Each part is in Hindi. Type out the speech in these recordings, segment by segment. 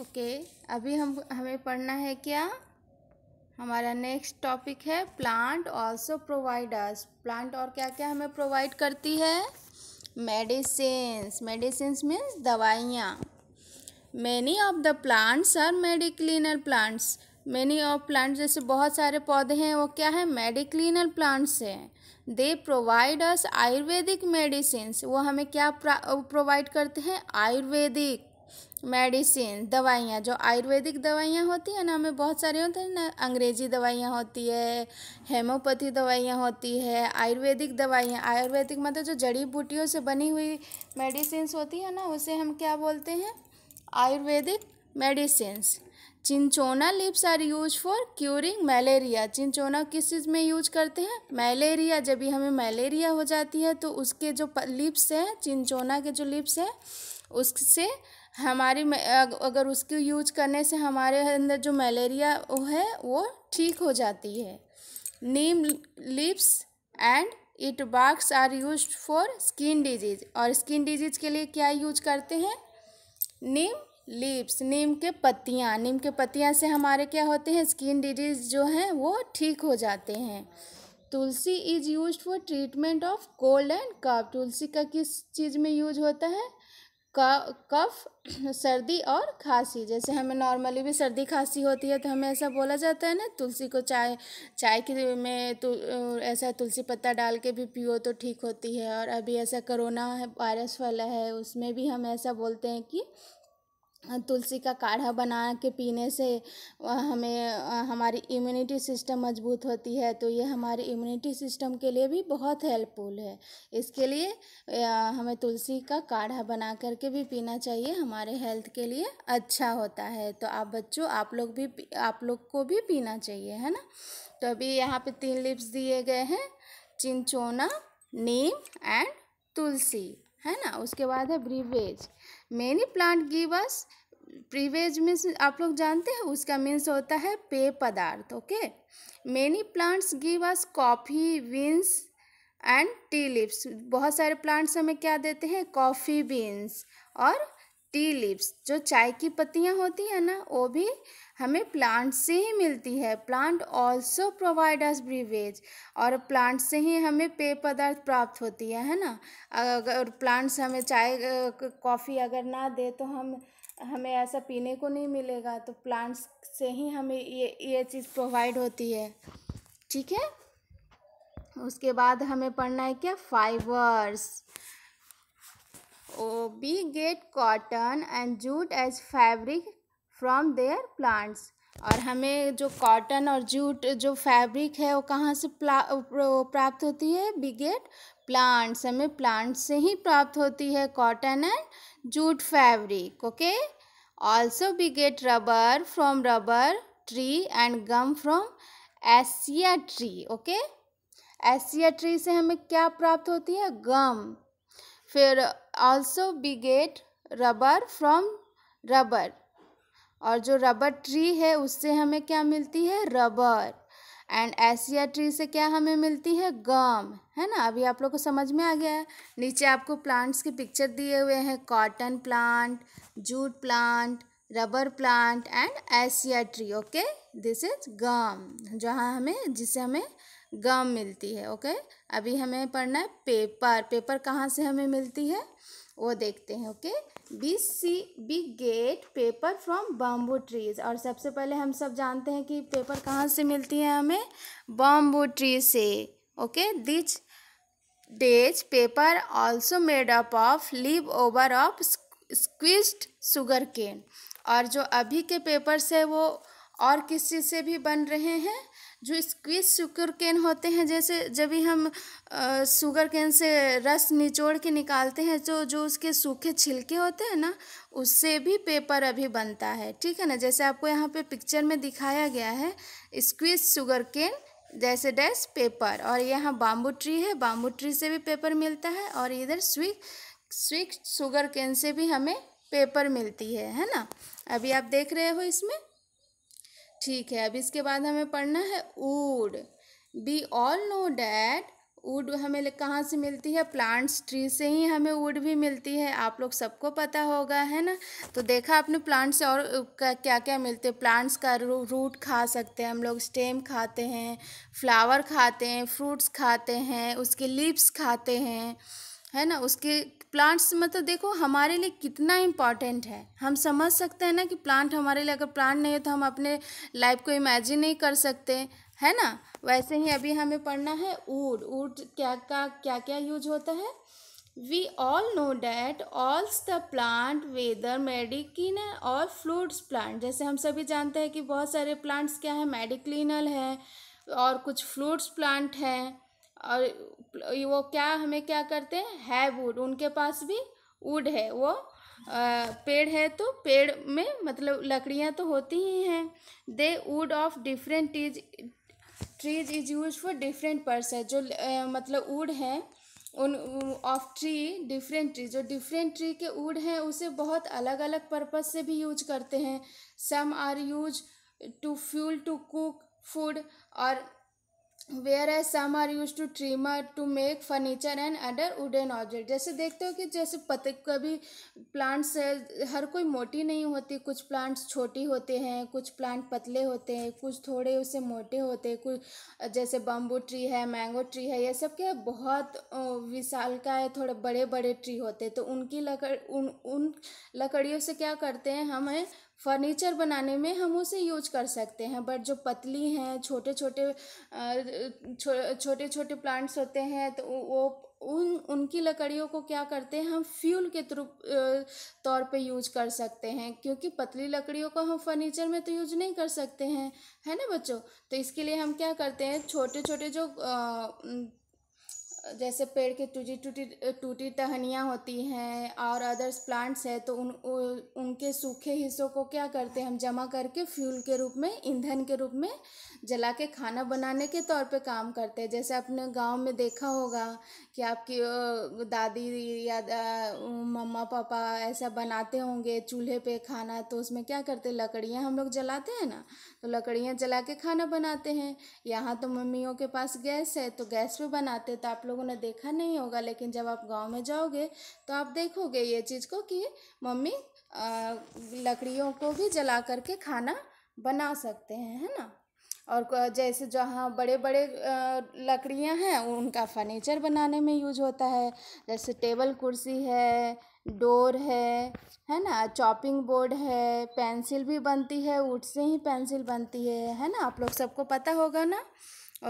ओके अभी हम हमें पढ़ना है क्या हमारा नेक्स्ट टॉपिक है plant also provide us plant और क्या क्या हमें प्रोवाइड करती है मेडिसिंस मेडिसिंस मीन्स दवाइयाँ many of the plants are medicinal plants many of plants जैसे बहुत सारे पौधे हैं वो क्या है मेडिक्लिनल प्लांट्स हैं they provide us Ayurvedic medicine वो हमें क्या प्रोवाइड करते हैं आयुर्वेदिक मेडिसिन दवाइयाँ जो आयुर्वेदिक दवाइयाँ होती हैं ना हमें बहुत सारे होते हैं ना अंग्रेजी दवाइयाँ होती है हेमोपैथी दवाइयाँ होती है आयुर्वेदिक दवाइयाँ आयुर्वेदिक मतलब जो जड़ी बूटियों से बनी हुई मेडिसिन होती है ना उसे हम क्या बोलते हैं Ayurvedic medicine cinchona leaves are use for curing malaria cinchona किस चीज़ में यूज करते हैं मलेरिया जब भी हमें मलेरिया हो जाती है तो उसके जो लिप्स हैं चिंचोना के जो लिप्स हैं उससे हमारी अगर उसकी यूज करने से हमारे अंदर जो मलेरिया वो है वो ठीक हो जाती है neem leaves and it barks are use for skin disease और स्किन डिजीज के लिए क्या यूज करते हैं नीम लिप्स नीम के पत्तियाँ नीम के पत्तियाँ से हमारे क्या होते हैं स्किन डिजीज जो हैं वो ठीक हो जाते हैं tulsi is use for treatment of cold and cough tulsi का किस चीज़ में यूज होता है कफ सर्दी और खांसी जैसे हमें नॉर्मली भी सर्दी खांसी होती है तो हमें ऐसा बोला जाता है ना तुलसी को चाय चाय के में तु, ऐसा तुलसी पत्ता डाल के भी पियो तो ठीक होती है और अभी ऐसा कोरोना वायरस वाला है उसमें भी हम ऐसा बोलते हैं कि तुलसी का काढ़ा बना के पीने से हमें हमारी इम्यूनिटी सिस्टम मजबूत होती है तो ये हमारी इम्यूनिटी सिस्टम के लिए भी बहुत हेल्पफुल है इसके लिए हमें तुलसी का काढ़ा बना करके भी पीना चाहिए हमारे हेल्थ के लिए अच्छा होता है तो आप बच्चों आप लोग भी आप लोग को भी पीना चाहिए है ना तो अभी यहाँ पे तीन लिप्स दिए गए हैं चिंचोना नीम एंड तुलसी है ना उसके बाद है beverage many plant gives beverage means आप लोग जानते हैं उसका मीन्स होता है पेय पदार्थ okay many plants gives coffee beans and tea leaves बहुत सारे प्लांट्स हमें क्या देते हैं कॉफ़ी बीन्स और टी लिप्स जो चाय की पत्तियाँ होती है ना वो भी हमें प्लांट से ही मिलती है plant also provide us beverage और प्लांट से ही हमें पेय पदार्थ प्राप्त होती है है ना अगर प्लांट्स हमें चाय कॉफ़ी अगर ना दे तो हम हमें ऐसा पीने को नहीं मिलेगा तो प्लांट्स से ही हमें ये ये चीज़ प्रोवाइड होती है ठीक है उसके बाद हमें पढ़ना है क्या fibres we get cotton and jute as fabric from their plants और हमें जो कॉटन और जूट जो फैब्रिक है वो कहाँ से प्राप्त होती है बी गेट प्लांट्स हमें प्लांट्स से ही प्राप्त होती है cotton and jute fabric okay also we get rubber from rubber tree and gum from acacia tree okay acacia tree से हमें क्या प्राप्त होती है गम फिर also we get rubber from rubber और जो रबर ट्री है उससे हमें क्या मिलती है रबर एंड एसिया ट्री से क्या हमें मिलती है गम है ना अभी आप लोग को समझ में आ गया है नीचे आपको प्लांट्स के पिक्चर दिए हुए हैं cotton plant jute plant rubber plant and acacia tree okay this is gum जहाँ हमें जिसे हमें गम मिलती है ओके अभी हमें पढ़ना है पेपर पेपर कहाँ से हमें मिलती है वो देखते हैं okay we see we get paper from bamboo trees और सबसे पहले हम सब जानते हैं कि पेपर कहाँ से मिलती है हमें बॉम्बू ट्री से okay which this paper also made up of leave over of squeezed sugar cane और जो अभी के पेपर्स है वो और किस चीज़ से भी बन रहे हैं जो स्क्वीज शुगर केन होते हैं जैसे जब भी हम शुगर केन से रस निचोड़ के निकालते हैं तो जो उसके सूखे छिलके होते हैं ना उससे भी पेपर अभी बनता है ठीक है ना जैसे आपको यहाँ पे पिक्चर में दिखाया गया है स्क्वीज शुगर केन जैसे डैश पेपर और यहाँ बाम्बू ट्री है बाम्बू ट्री से भी पेपर मिलता है और इधर स्वीक स्वीट शुगर केन से भी हमें पेपर मिलती है है ना अभी आप देख रहे हो इसमें ठीक है अब इसके बाद हमें पढ़ना है wood we all know that wood हमें कहाँ से मिलती है प्लांट्स ट्री से ही हमें ऊड भी मिलती है आप लोग सबको पता होगा है ना तो देखा आपने प्लांट्स से और क्या क्या मिलते हैं प्लांट्स का रू, रूट खा सकते हैं हम लोग स्टेम खाते हैं फ्लावर खाते हैं फ्रूट्स खाते हैं उसके लीव्स खाते हैं है ना उसके प्लांट्स मतलब देखो हमारे लिए कितना इम्पॉर्टेंट है हम समझ सकते हैं ना कि प्लांट हमारे लिए अगर प्लांट नहीं है तो हम अपने लाइफ को इमेजिन नहीं कर सकते है ना वैसे ही अभी हमें पढ़ना है ऊट ऊट क्या का क्या क्या यूज होता है we all know that all the plant whether medicine और फ्रूट्स प्लांट जैसे हम सभी जानते हैं कि बहुत सारे प्लांट्स क्या है मेडिक्लिनल है और कुछ फ्रूट्स प्लांट हैं और वो क्या हमें क्या करते हैं हैव वुड उनके पास भी वुड है वो आ, पेड़ है तो पेड़ में मतलब लकड़ियाँ तो होती ही हैं they wood of different is trees is use for different purpose जो आ, मतलब वुड है उन ऑफ ट्री डिफरेंट ट्री जो डिफरेंट ट्री के वुड हैं उसे बहुत अलग अलग पर्पज से भी यूज करते हैं some are use to fuel to cook food और where some are use to to trimmer to make furniture and other wooden object जैसे देखते हो कि जैसे पत कभी प्लांट्स हर कोई मोटी नहीं होती कुछ प्लांट्स छोटी होते हैं कुछ प्लांट पतले होते हैं कुछ थोड़े उससे मोटे होते हैं कुछ जैसे बम्बू ट्री है मैंगो ट्री है ये सब क्या बहुत विशाल का है थोड़े बड़े बड़े ट्री होते हैं तो उनकी लकड़ उन उन लकड़ियों से क्या करते हैं हमें फर्नीचर बनाने में हम उसे यूज कर सकते हैं बट जो पतली हैं छोटे छोटे छो, छोटे छोटे प्लांट्स होते हैं तो वो उन उनकी लकड़ियों को क्या करते हैं हम फ्यूल के तौर पे यूज कर सकते हैं क्योंकि पतली लकड़ियों को हम फर्नीचर में तो यूज नहीं कर सकते हैं है ना बच्चों तो इसके लिए हम क्या करते हैं छोटे छोटे जो आ, जैसे पेड़ के टूटी टूटी टूटी टहनियाँ होती हैं और अदर्स प्लांट्स है तो उन उनके सूखे हिस्सों को क्या करते हैं हम जमा करके फ्यूल के रूप में ईंधन के रूप में जला के खाना बनाने के तौर पे काम करते हैं जैसे अपने गांव में देखा होगा कि आपकी दादी या दा, मम्मा पापा ऐसा बनाते होंगे चूल्हे पे खाना तो उसमें क्या करते लकड़ियाँ हम लोग जलाते हैं ना तो लकड़ियाँ जला के खाना बनाते हैं यहाँ तो मम्मियों के पास गैस है तो गैस पर बनाते तो आप लोग लोगों ने देखा नहीं होगा लेकिन जब आप गांव में जाओगे तो आप देखोगे ये चीज़ को कि मम्मी लकड़ियों को भी जला करके खाना बना सकते हैं है ना और जैसे जहाँ बड़े बड़े लकड़ियाँ हैं उनका फर्नीचर बनाने में यूज होता है जैसे टेबल कुर्सी है डोर है है ना चॉपिंग बोर्ड है पेंसिल भी बनती है ऊट से ही पेंसिल बनती है है ना आप लोग सबको पता होगा ना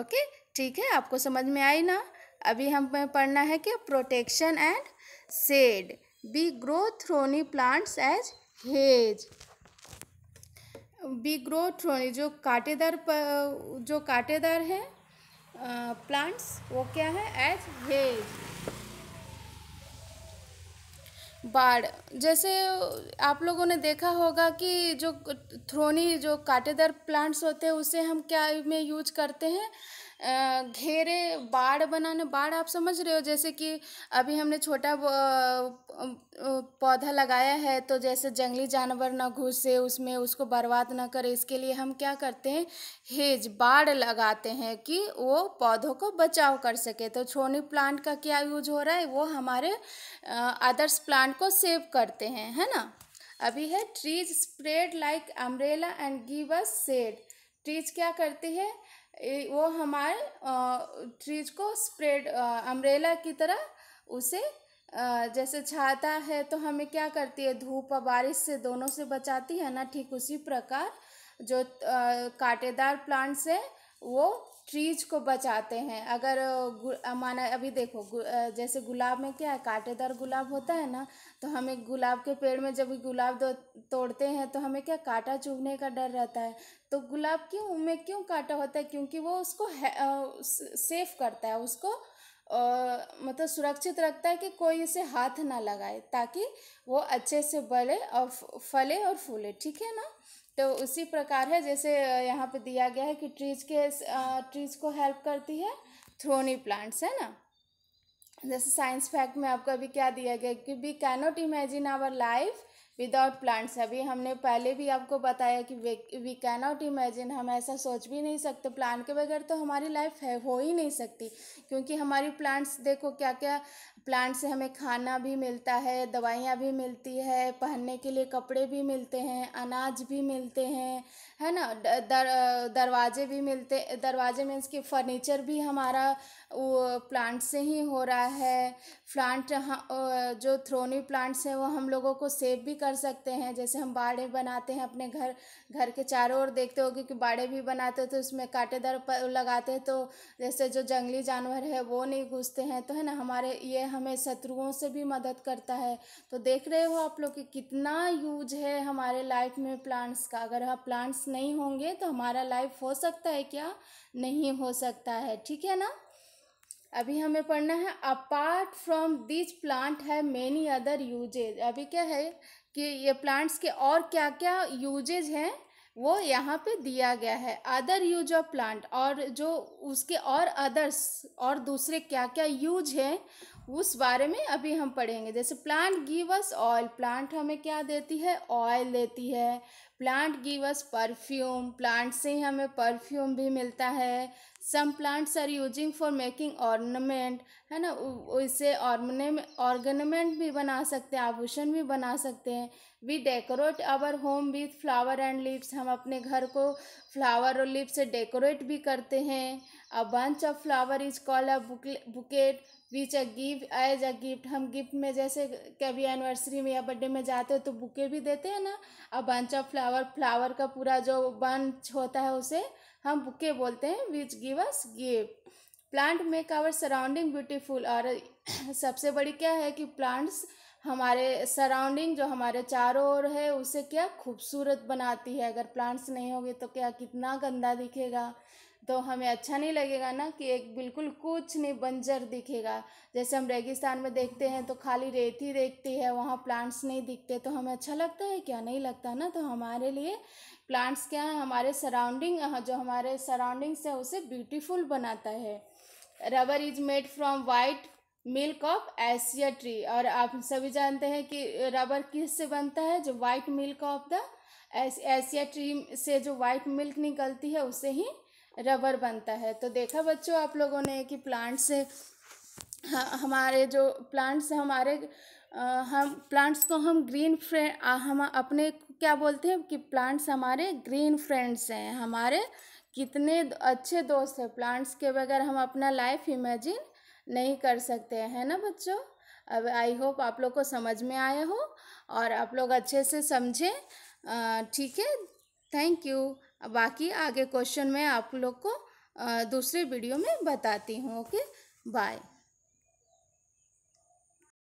ओके ठीक है आपको समझ में आई ना अभी हमें पढ़ना है कि protection and shade we grow thorny plants as hedge we grow thorny जो काटेदार जो कांटेदार है प्लांट्स वो क्या है एज हेज बाढ़ जैसे आप लोगों ने देखा होगा कि जो थ्रोनी जो काटेदार प्लांट्स होते हैं उसे हम क्या में यूज करते हैं घेरे बाड़ बनाने बाड़ आप समझ रहे हो जैसे कि अभी हमने छोटा पौधा लगाया है तो जैसे जंगली जानवर ना घुसे उसमें उसको बर्बाद ना करे इसके लिए हम क्या करते हैं हेज बाड़ लगाते हैं कि वो पौधों को बचाव कर सके तो छोनी प्लांट का क्या यूज हो रहा है वो हमारे अदर्स प्लांट को सेव करते हैं है ना अभी है trees spread like umbrella and give us shade trees क्या करती है वो हमारे ट्रीज को स्प्रेड अम्ब्रेला की तरह उसे जैसे छाता है तो हमें क्या करती है धूप और बारिश से दोनों से बचाती है ना ठीक उसी प्रकार जो कांटेदार प्लांट्स हैं वो ट्रीज को बचाते हैं अगर माना अभी देखो गु, जैसे गुलाब में क्या है कांटेदार गुलाब होता है ना तो हमें गुलाब के पेड़ में जब गुलाब तोड़ते हैं तो हमें क्या कांटा चुभने का डर रहता है तो गुलाब क्यों में क्यों कांटा होता है क्योंकि वो उसको सेफ करता है उसको और मतलब सुरक्षित रखता है कि कोई इसे हाथ ना लगाए ताकि वो अच्छे से बढ़े और फले और फूले ठीक है ना तो उसी प्रकार है जैसे यहाँ पे दिया गया है कि ट्रीज के ट्रीज को हेल्प करती है थ्रोनी प्लांट्स है ना जैसे साइंस फैक्ट में आपको अभी क्या दिया गया कि we cannot imagine our life without plants अभी हमने पहले भी आपको बताया कि वी कैनॉट इमेजिन हम ऐसा सोच भी नहीं सकते प्लांट के बगैर तो हमारी लाइफ है हो ही नहीं सकती क्योंकि हमारी प्लांट्स देखो क्या क्या प्लांट से हमें खाना भी मिलता है दवाइयाँ भी मिलती है पहनने के लिए कपड़े भी मिलते हैं अनाज भी मिलते हैं है ना दर दरवाजे भी मिलते दरवाजे मीन्स कि फर्नीचर भी हमारा वो प्लांट से ही हो रहा है प्लांट हाँ, जो थ्रोनी प्लांट्स हैं वो हम लोगों को सेव भी कर सकते हैं जैसे हम बाड़े बनाते हैं अपने घर घर के चारों ओर देखते हो क्योंकि बाड़े भी बनाते हैं तो उसमें कांटेदार लगाते हैं तो जैसे जो जंगली जानवर है वो नहीं घुसते हैं तो है ना हमारे ये हमें शत्रुओं से भी मदद करता है तो देख रहे हो आप लोग कि कितना यूज है हमारे लाइफ में प्लांट्स का अगर आप प्लांट्स नहीं होंगे तो हमारा लाइफ हो सकता है क्या नहीं हो सकता है ठीक है ना अभी हमें पढ़ना है अपार्ट फ्रॉम दिस प्लांट है मेनी अदर यूजेज अभी क्या है कि ये प्लांट्स के और क्या क्या यूजेज हैं वो यहाँ पे दिया गया है अदर यूज ऑफ प्लांट और जो उसके और अदर्स और दूसरे क्या क्या यूज हैं उस बारे में अभी हम पढ़ेंगे जैसे प्लांट गिवस ऑयल प्लांट हमें क्या देती है ऑयल देती है प्लांट गिवस परफ्यूम प्लांट से ही हमें परफ्यूम भी मिलता है some plants are using for making ornament है ना इसे ऑर्गने ऑर्गनमेंट भी बना सकते हैं आभूषण भी बना सकते हैं we decorate our home with flower and lips हम अपने घर को फ्लावर और लिप्स से डेकोरेट भी करते हैं a bunch of flower is called a bouquet which a gift as a gift हम गिफ्ट में जैसे कभी एनिवर्सरी में या बर्थडे में जाते हो तो बुके भी देते हैं ना a bunch of flower flower का पूरा जो बंच होता है उसे हम बुके बोलते हैं which give us give plant make our surrounding beautiful और सबसे बड़ी क्या है कि प्लांट्स हमारे सराउंडिंग जो हमारे चारों ओर है उसे क्या खूबसूरत बनाती है अगर प्लांट्स नहीं होंगे तो क्या कितना गंदा दिखेगा तो हमें अच्छा नहीं लगेगा ना कि एक बिल्कुल कुछ नहीं बंजर दिखेगा जैसे हम रेगिस्तान में देखते हैं तो खाली रेत ही देखती है वहाँ प्लांट्स नहीं दिखते तो हमें अच्छा लगता है क्या नहीं लगता ना तो हमारे लिए प्लांट्स क्या है हमारे सराउंडिंग जो हमारे सराउंडिंग्स है उसे ब्यूटीफुल बनाता है rubber is made from white milk of Asia tree और आप सभी जानते हैं कि रबर किस से बनता है जो white milk of the Asia tree से जो वाइट मिल्क निकलती है उसे ही रबर बनता है तो देखा बच्चों आप लोगों ने कि प्लांट्स से हमारे जो प्लांट्स हमारे हम प्लांट्स को हम ग्रीन फ्रेंड हम अपने क्या बोलते हैं कि प्लांट्स हमारे ग्रीन फ्रेंड्स हैं हमारे कितने अच्छे दोस्त हैं प्लांट्स के बगैर हम अपना लाइफ इमेजिन नहीं कर सकते हैं ना बच्चों अब आई होप आप लोग को समझ में आया हो और आप लोग अच्छे से समझें ठीक है थैंक यू बाकी आगे क्वेश्चन मैं आप लोग को दूसरे वीडियो में बताती हूँ ओके बाय